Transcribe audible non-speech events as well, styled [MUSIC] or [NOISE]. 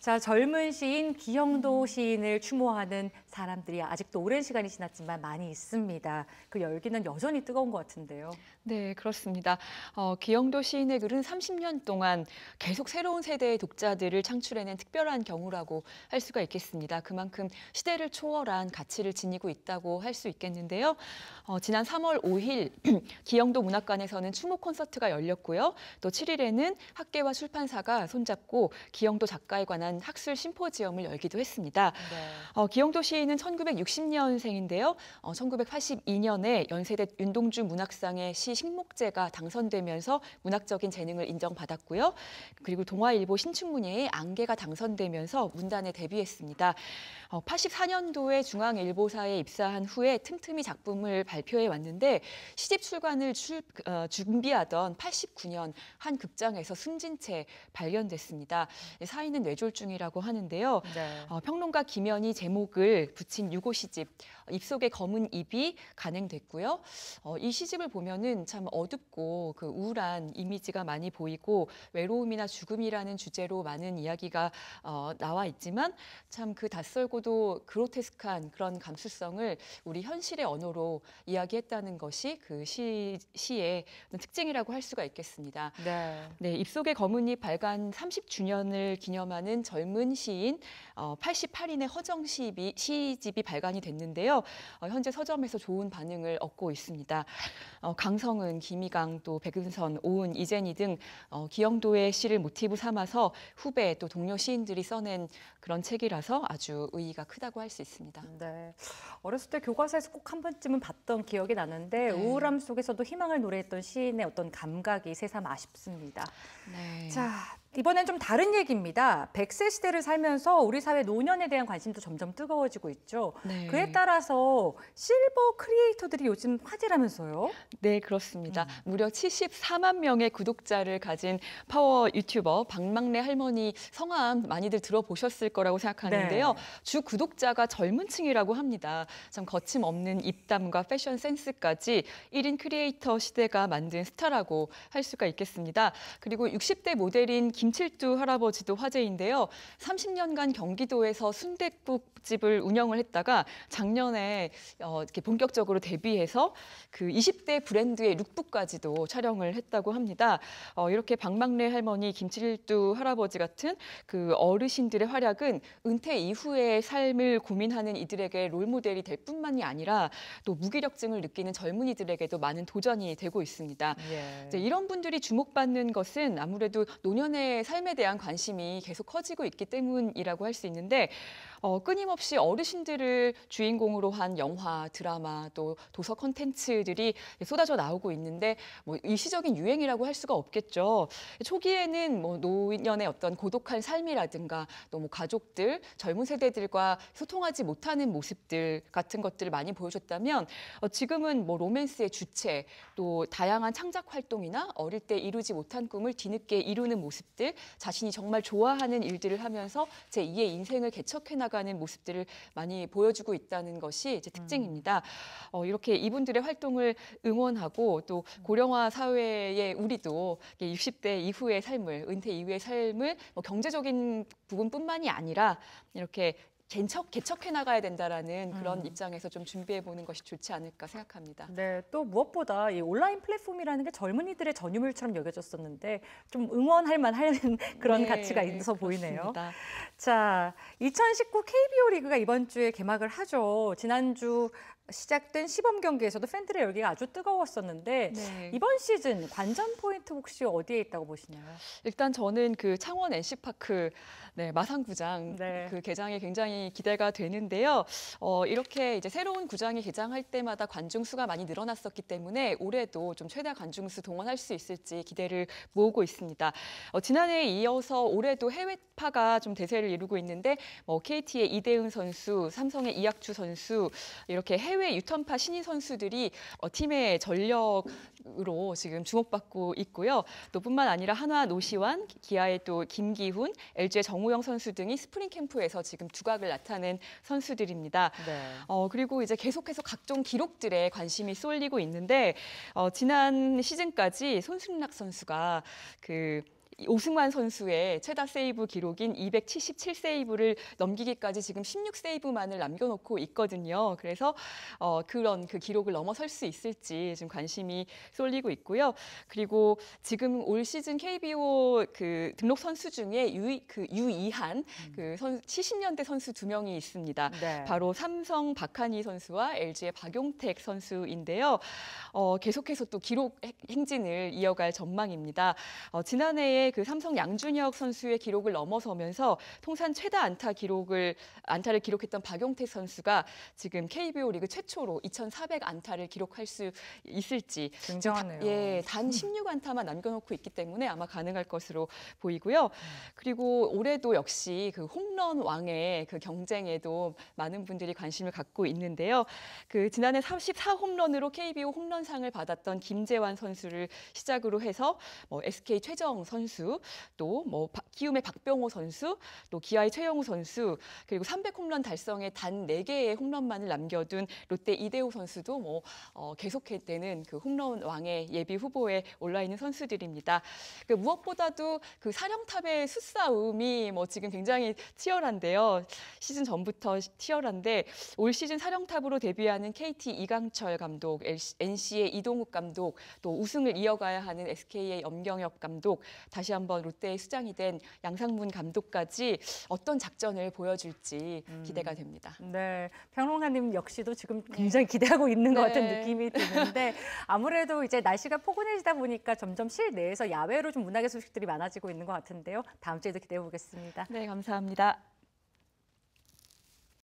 자, 젊은 시인 기형도 시인을 추모하는 사람들이 아직도 오랜 시간이 지났지만 많이 있습니다. 그 열기는 여전히 뜨거운 것 같은데요. 네, 그렇습니다. 어, 기형도 시인의 글은 30년 동안 계속 새로운 세대의 독자들을 창출해낸 특별한 경우라고 할 수가 있겠습니다. 그만큼 시대를 초월한 가치를 지니고 있다고 할 수 있겠는데요. 어, 지난 3월 5일 기영도 문학관에서는 추모 콘서트가 열렸고요. 또 7일에는 학계와 출판사가 손잡고 기영도 작가에 관한 관한 학술 심포지엄을 열기도 했습니다. 네. 어, 기영도 시인은 1960년생인데요. 어, 1982년에 연세대 윤동주 문학상의 시 식목제가 당선되면서 문학적인 재능을 인정받았고요. 그리고 동아일보 신춘문예의 안개가 당선되면서 문단에 데뷔했습니다. 어, 84년도에 중앙일보사에 입사한 후에 틈틈이 작품을 발표해 왔는데 시집 출간을 출, 어, 준비하던 89년 한 극장에서 숨진 채 발견됐습니다. 예, 사인은 뇌졸중 중이라고 하는데요. 네. 어, 평론가 김연이 제목을 붙인 유고 시집 입속의 검은 입이 간행됐고요 어, 이 시집을 보면은 참 어둡고 그 우울한 이미지가 많이 보이고 외로움이나 죽음이라는 주제로 많은 이야기가 어, 나와 있지만 참그 낯설고도 그로테스크한 그런 감수성을 우리 현실의 언어로 이야기했다는 것이 그 시, 시의 특징이라고 할 수가 있겠습니다. 네. 네 입속의 검은 잎 발간 30주년을 기념하는 젊은 시인 88인의 어, 허정 시집이, 시집이 발간이 됐는데요. 어, 현재 서점에서 좋은 반응을 얻고 있습니다. 어, 강성은, 김희강, 또 백은선, 오은, 이재니 등 기영도의 시를 모티브 삼아서 후배 또 동료 시인들이 써낸 그런 책이라서 아주 의의가 크다고 할 수 있습니다. 네. 어렸을 때 교과서에서 꼭 한 번쯤은 봤던 기억이 나는데 네. 우울함 속에서도 희망을 노래했던 시인의 어떤 감각이 새삼 아쉽습니다. 네. 자, 이번엔 좀 다른 얘기입니다. 1 0 0세 시대를 살면서 우리 사회 노년에 대한 관심도 점점 뜨거워지고 있죠. 네. 그에 따라서 실버 크리에이터들이 요즘 화제라면서요? 네, 그렇습니다. 음. 무려 74만 명의 구독자를 가진 파워 유튜버 박막래 할머니 성함 많이들 들어보셨을 거라고 생각하는데요. 네. 주 구독자가 젊은 층이라고 합니다. 참 거침없는 입담과 패션 센스까지 1인 크리에이터 시대가 만든 스타라고 할 수가 있겠습니다. 그리고 60대 모델인 김칠두 할아버지도 화제인데요. 30년간 경기도에서 순댓국집을 운영을 했다가 작년에 어, 이렇게 본격적으로 데뷔해서 그 20대 브랜드의 룩북까지도 촬영을 했다고 합니다. 어, 이렇게 박막래 할머니, 김칠두 할아버지 같은 그 어르신들의 활약은 은퇴 이후의 삶을 고민하는 이들에게 롤모델이 될 뿐만이 아니라 또 무기력증을 느끼는 젊은이들에게도 많은 도전이 되고 있습니다. 예. 이런 분들이 주목받는 것은 아무래도 노년의 삶에 대한 관심이 계속 커지고 있기 때문이라고 할 수 있는데 어, 끊임없이 어르신들을 주인공으로 한 영화, 드라마 또 도서 콘텐츠들이 쏟아져 나오고 있는데 뭐 일시적인 유행이라고 할 수가 없겠죠. 초기에는 뭐 노년의 어떤 고독한 삶이라든가 또뭐 가족들, 젊은 세대들과 소통하지 못하는 모습들 같은 것들을 많이 보여줬다면 어, 지금은 뭐 로맨스의 주체 또 다양한 창작 활동이나 어릴 때 이루지 못한 꿈을 뒤늦게 이루는 모습들 모들 자신이 정말 좋아하는 일들을 하면서 제 2의 인생을 개척해 나가는 모습들을 많이 보여주고 있다는 것이 이제 특징입니다. 음. 어, 이렇게 이분들의 활동을 응원하고 또 음. 고령화 사회에 우리도 60대 이후의 삶을 은퇴 이후의 삶을 뭐 경제적인 부분뿐만이 아니라 이렇게 개척, 개척해 나가야 된다라는 그런 음. 입장에서 좀 준비해 보는 것이 좋지 않을까 생각합니다. 네, 또 무엇보다 이 온라인 플랫폼이라는 게 젊은이들의 전유물처럼 여겨졌었는데 좀 응원할 만한 [LAUGHS] 그런 네, 가치가 있어 보이네요. 그렇습니다. 자, 2019 KBO 리그가 이번 주에 개막을 하죠. 지난주 시작된 시범 경기에서도 팬들의 열기가 아주 뜨거웠었는데 네. 이번 시즌 관전 포인트 혹시 어디에 있다고 보시나요? 일단 저는 그 창원 NC파크 네, 마산구장 네. 그개장에 굉장히 기대가 되는데요. 어, 이렇게 이제 새로운 구장이 개장할 때마다 관중 수가 많이 늘어났었기 때문에 올해도 좀 최대 관중 수 동원할 수 있을지 기대를 모으고 있습니다. 어, 지난해에 이어서 올해도 해외파가 좀 대세를 이루고 있는데 뭐 KT의 이대은 선수, 삼성의 이학주 선수 이렇게 해외 해외 유턴파 신인 선수들이 어, 팀의 전력으로 지금 주목받고 있고요. 또 뿐만 아니라 한화 노시환, 기아의 또 김기훈, LG의 정우영 선수 등이 스프링 캠프에서 지금 두각을 나타낸 선수들입니다. 네. 어, 그리고 이제 계속해서 각종 기록들에 관심이 쏠리고 있는데 어, 지난 시즌까지 손승락 선수가 그 오승환 선수의 최다 세이브 기록인 277 세이브를 넘기기까지 지금 16 세이브만을 남겨놓고 있거든요. 그래서 어, 그런 그 기록을 넘어설 수 있을지 지금 관심이 쏠리고 있고요. 그리고 지금 올 시즌 KBO 그 등록 선수 중에 유그 유이한 음. 그 선, 70년대 선수 두 명이 있습니다. 네. 바로 삼성 박한희 선수와 LG의 박용택 선수인데요. 어, 계속해서 또 기록 행진을 이어갈 전망입니다. 어, 지난해에 그 삼성 양준혁 선수의 기록을 넘어서면서 통산 최다 안타 기록을 안타를 기록했던 박용택 선수가 지금 KBO 리그 최초로 2,400 안타를 기록할 수 있을지 굉장하네요. 예, 단 16안타만 음. 남겨놓고 있기 때문에 아마 가능할 것으로 보이고요. 음. 그리고 올해도 역시 그 홈런 왕의 그 경쟁에도 많은 분들이 관심을 갖고 있는데요. 그 지난해 34 홈런으로 KBO 홈런상을 받았던 김재환 선수를 시작으로 해서 뭐 SK 최정 선수 선수, 또뭐 키움의 박병호 선수, 또 기아의 최영우 선수, 그리고 300 홈런 달성에 단 4개의 홈런만을 남겨둔 롯데 이대호 선수도 뭐 어, 계속되는 그 홈런 왕의 예비 후보에 올라 있는 선수들입니다. 그 무엇보다도 그 사령탑의 수싸움이 뭐 지금 굉장히 치열한데요. 시즌 전부터 치열한데 올 시즌 사령탑으로 데뷔하는 KT 이강철 감독, LC, NC의 이동욱 감독, 또 우승을 이어가야 하는 SK의 염경엽 감독, 다시 한번 롯데의 수장이 된 양상문 감독까지 어떤 작전을 보여줄지 음. 기대가 됩니다. 음, 네, 평론가님 역시도 지금 네. 굉장히 네. 기대하고 있는 것 네. 같은 느낌이 드는데 [LAUGHS] 아무래도 이제 날씨가 포근해지다 보니까 점점 실내에서 야외로 좀 문학의 소식들이 많아지고 있는 것 같은데요. 다음 주에도 기대해 보겠습니다. 네, 감사합니다.